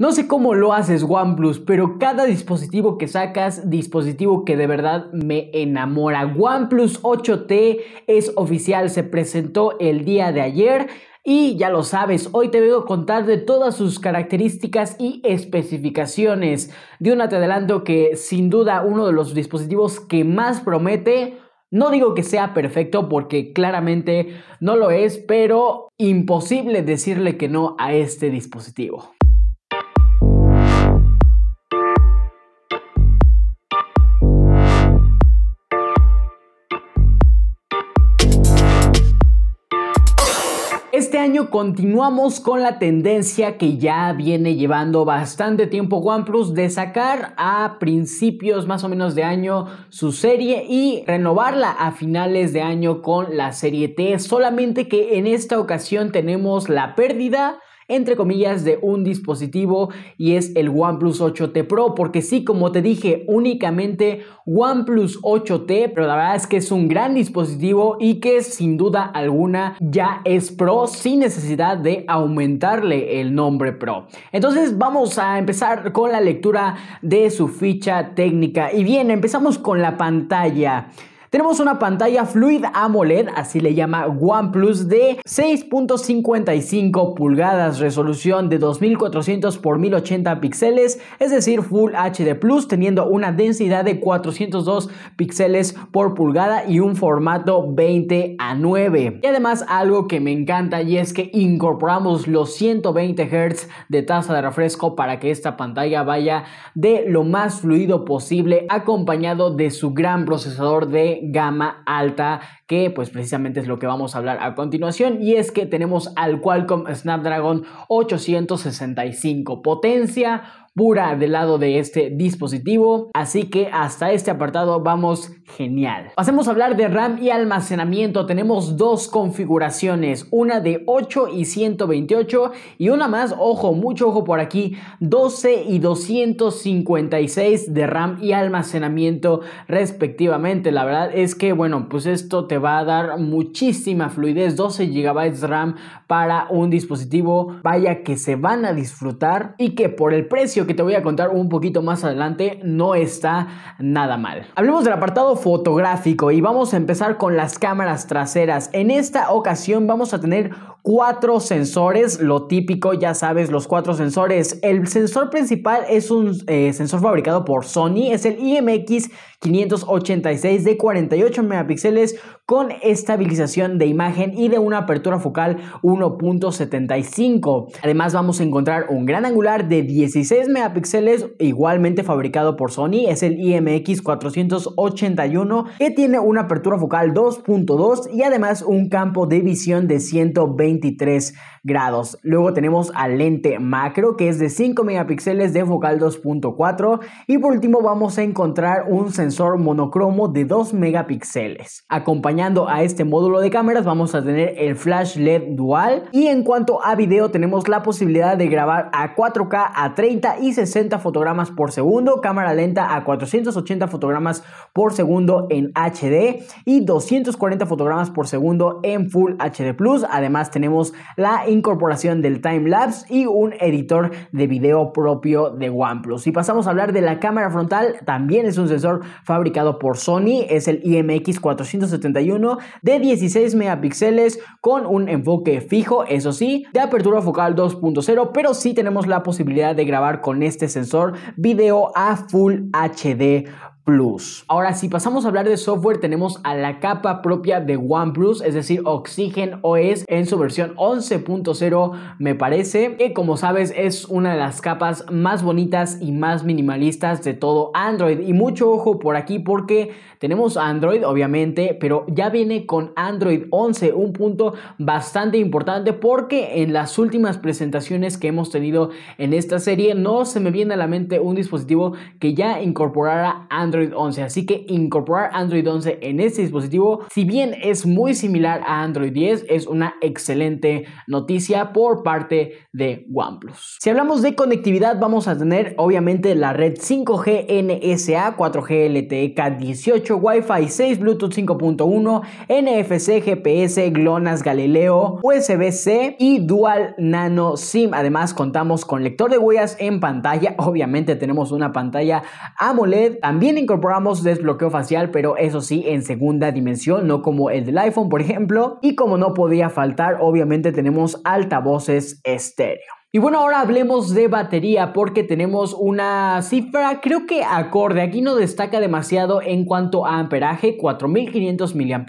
No sé cómo lo haces OnePlus, pero cada dispositivo que sacas, dispositivo que de verdad me enamora. OnePlus 8T es oficial, se presentó el día de ayer. Y ya lo sabes, hoy te vengo a contar de todas sus características y especificaciones. De una te adelanto que sin duda uno de los dispositivos que más promete no digo que sea perfecto porque claramente no lo es, pero imposible decirle que no a este dispositivo. Este año continuamos con la tendencia que ya viene llevando bastante tiempo OnePlus de sacar a principios más o menos de año su serie y renovarla a finales de año con la serie T, solamente que en esta ocasión tenemos la pérdida entre comillas, de un dispositivo y es el OnePlus 8T Pro, porque sí, como te dije, únicamente OnePlus 8T, pero la verdad es que es un gran dispositivo y que sin duda alguna ya es Pro sin necesidad de aumentarle el nombre Pro. Entonces vamos a empezar con la lectura de su ficha técnica y bien, empezamos con la pantalla. Tenemos una pantalla Fluid AMOLED, así le llama OnePlus, de 6.55 pulgadas, resolución de 2400 x 1080 píxeles, es decir, Full HD Plus, teniendo una densidad de 402 píxeles por pulgada y un formato 20 a 9. Y además algo que me encanta y es que incorporamos los 120 Hz de tasa de refresco para que esta pantalla vaya de lo más fluido posible acompañado de su gran procesador de gama alta, que pues precisamente es lo que vamos a hablar a continuación, y es que tenemos al Qualcomm Snapdragon 865 potencia, pura del lado de este dispositivo, así que hasta este apartado vamos genial. Pasemos a hablar de RAM y almacenamiento. Tenemos dos configuraciones, una de 8 y 128 y una más, ojo, mucho ojo por aquí, 12 y 256 de RAM y almacenamiento respectivamente. La verdad es que, bueno, pues esto te va a dar muchísima fluidez, 12 GB de RAM para un dispositivo, vaya que se van a disfrutar y que por el precio que te voy a contar un poquito más adelante no está nada mal. Hablemos del apartado fotográfico y vamos a empezar con las cámaras traseras. En esta ocasión vamos a tener cuatro sensores, lo típico, ya sabes, los cuatro sensores. El sensor principal es un eh, sensor fabricado por Sony, es el IMX 586 de 48 megapíxeles con estabilización de imagen y de una apertura focal 1.75. Además vamos a encontrar un gran angular de 16 megapíxeles igualmente fabricado por Sony, es el IMX 481 que tiene una apertura focal 2.2 y además un campo de visión de 120 23 grados. Luego tenemos al lente macro que es de 5 megapíxeles de focal 2.4 y por último vamos a encontrar un sensor monocromo de 2 megapíxeles. Acompañando a este módulo de cámaras vamos a tener el flash LED dual y en cuanto a video tenemos la posibilidad de grabar a 4K a 30 y 60 fotogramas por segundo, cámara lenta a 480 fotogramas por segundo en HD y 240 fotogramas por segundo en Full HD Plus. Además tenemos la incorporación del timelapse y un editor de video propio de OnePlus. Si pasamos a hablar de la cámara frontal, también es un sensor fabricado por Sony, es el IMX471 de 16 megapíxeles con un enfoque fijo, eso sí, de apertura focal 2.0, pero sí tenemos la posibilidad de grabar con este sensor video a Full HD Plus. Ahora, si pasamos a hablar de software, tenemos a la capa propia de OnePlus, es decir, Oxygen OS en su versión 11.0, me parece, que como sabes es una de las capas más bonitas y más minimalistas de todo Android. Y mucho ojo por aquí porque tenemos Android, obviamente, pero ya viene con Android 11, un punto bastante importante porque en las últimas presentaciones que hemos tenido en esta serie no se me viene a la mente un dispositivo que ya incorporara Android Android 11. Así que incorporar Android 11 en este dispositivo, si bien es muy similar a Android 10, es una excelente noticia por parte de OnePlus. Si hablamos de conectividad, vamos a tener obviamente la red 5G NSA, 4G LTE 18 Wi-Fi 6, Bluetooth 5.1, NFC, GPS, GLONASS, Galileo, USB-C y Dual Nano SIM. Además, contamos con lector de huellas en pantalla. Obviamente tenemos una pantalla AMOLED. También incorporamos desbloqueo facial, pero eso sí, en segunda dimensión, no como el del iPhone, por ejemplo. Y como no podía faltar, obviamente tenemos altavoces estéreo. Y bueno, ahora hablemos de batería porque tenemos una cifra creo que acorde. Aquí no destaca demasiado en cuanto a amperaje, 4500 mAh,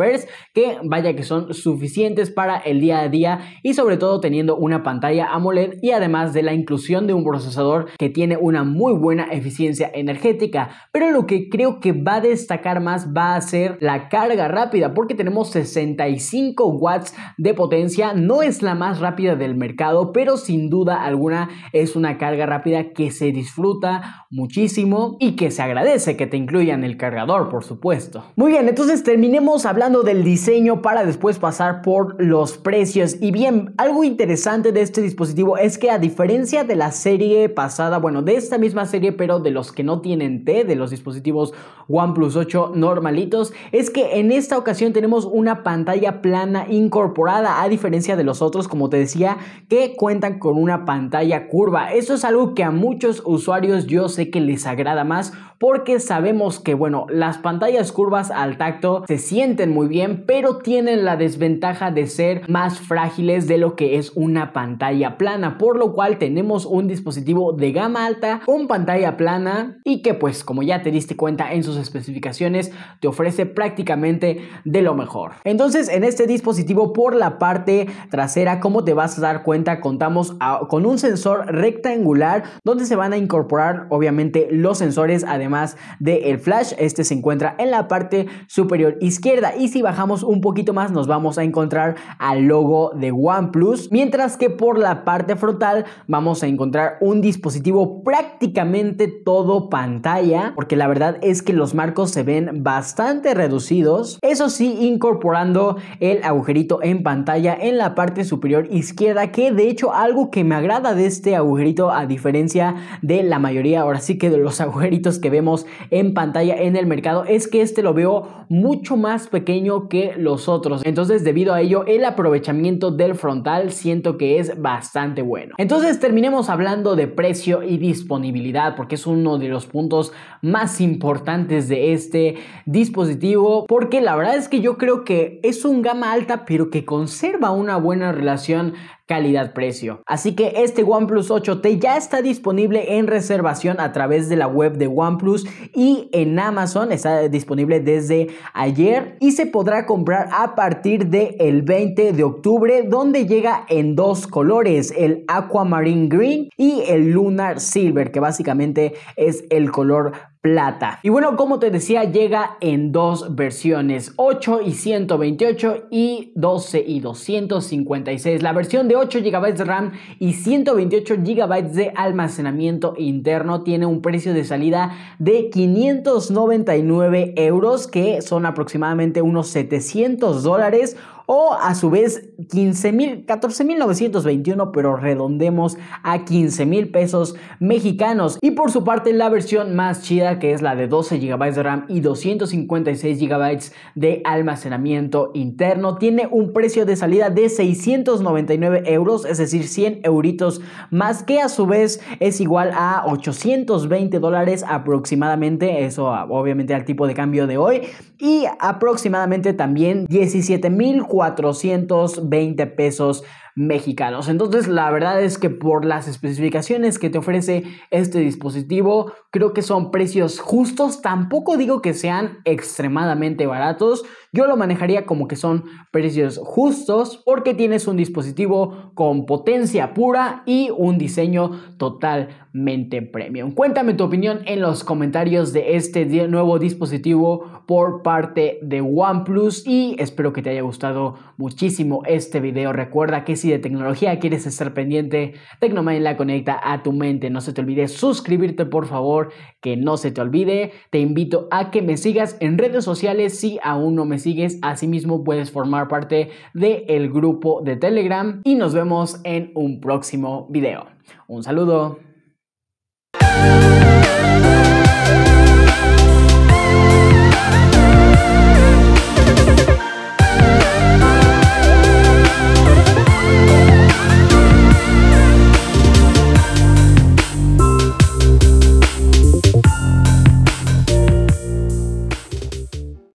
que vaya que son suficientes para el día a día y sobre todo teniendo una pantalla AMOLED y además de la inclusión de un procesador que tiene una muy buena eficiencia energética. Pero lo que creo que va a destacar más va a ser la carga rápida porque tenemos 65 watts de potencia. No es la más rápida del mercado, pero sin duda alguna es una carga rápida que se disfruta muchísimo y que se agradece que te incluyan el cargador, por supuesto. Muy bien, entonces terminemos hablando del diseño para después pasar por los precios. Y bien, algo interesante de este dispositivo es que a diferencia de la serie pasada, bueno, de esta misma serie, pero de los que no tienen T, de los dispositivos OnePlus 8 normalitos, es que en esta ocasión tenemos una pantalla plana incorporada, a diferencia de los otros, como te decía, que cuentan con una pantalla curva. Eso es algo que a muchos usuarios yo sé que les agrada más porque sabemos que, bueno, las pantallas curvas al tacto se sienten muy bien, pero tienen la desventaja de ser más frágiles de lo que es una pantalla plana, por lo cual tenemos un dispositivo de gama alta con pantalla plana y que pues como ya te diste cuenta en sus especificaciones te ofrece prácticamente de lo mejor. Entonces en este dispositivo por la parte trasera como te vas a dar cuenta contamos a, con un sensor rectangular donde se van a incorporar obviamente los sensores además del el flash. Este se encuentra en la parte superior izquierda y si bajamos un poquito más nos vamos a encontrar al logo de OnePlus. Mientras que por la parte frontal vamos a encontrar un dispositivo prácticamente todo pantalla porque la verdad es que los marcos se ven bastante reducidos. Eso sí, incorporando el agujerito en pantalla en la parte superior izquierda que de hecho algo que me agrada de este agujerito a diferencia de la mayoría, ahora sí que de los agujeritos que vemos en pantalla en el mercado, es que este lo veo mucho más pequeño que los otros. Entonces debido a ello el aprovechamiento del frontal siento que es bastante bueno. Entonces terminemos hablando de precio y disponibilidad porque es uno de los puntos más importantes de este dispositivo porque la verdad es que yo creo que es un gama alta pero que conserva una buena relación calidad-precio. Así que este OnePlus 8T ya está disponible en reservación a través de la web de OnePlus y en Amazon está disponible desde ayer y se podrá comprar a partir del 20 de octubre donde llega en dos colores, el Aquamarine Green y el Lunar Silver, que básicamente es el color plata. Y bueno, como te decía, llega en dos versiones, 8 y 128 y 12 y 256. La versión de 8 GB de RAM y 128 GB de almacenamiento interno tiene un precio de salida de 599 euros, que son aproximadamente unos 700 dólares o a su vez 14.921, pero redondemos a 15.000 pesos mexicanos. Y por su parte la versión más chida que es la de 12 GB de RAM y 256 GB de almacenamiento interno tiene un precio de salida de 699 euros, es decir, 100 euritos más que a su vez es igual a 820 dólares aproximadamente, eso obviamente al tipo de cambio de hoy y aproximadamente también 17,400. 420 pesos mexicanos. Entonces, la verdad es que por las especificaciones que te ofrece este dispositivo, creo que son precios justos. Tampoco digo que sean extremadamente baratos. Yo lo manejaría como que son precios justos porque tienes un dispositivo con potencia pura y un diseño totalmente premium. Cuéntame tu opinión en los comentarios de este nuevo dispositivo por parte de OnePlus y espero que te haya gustado muchísimo este video. Recuerda que si de tecnología quieres estar pendiente, Tecnomind la conecta a tu mente. No se te olvide suscribirte, por favor, que no se te olvide. Te invito a que me sigas en redes sociales si aún no me sigues. Asimismo, puedes formar parte del grupo de Telegram y nos vemos en un próximo video. Un saludo.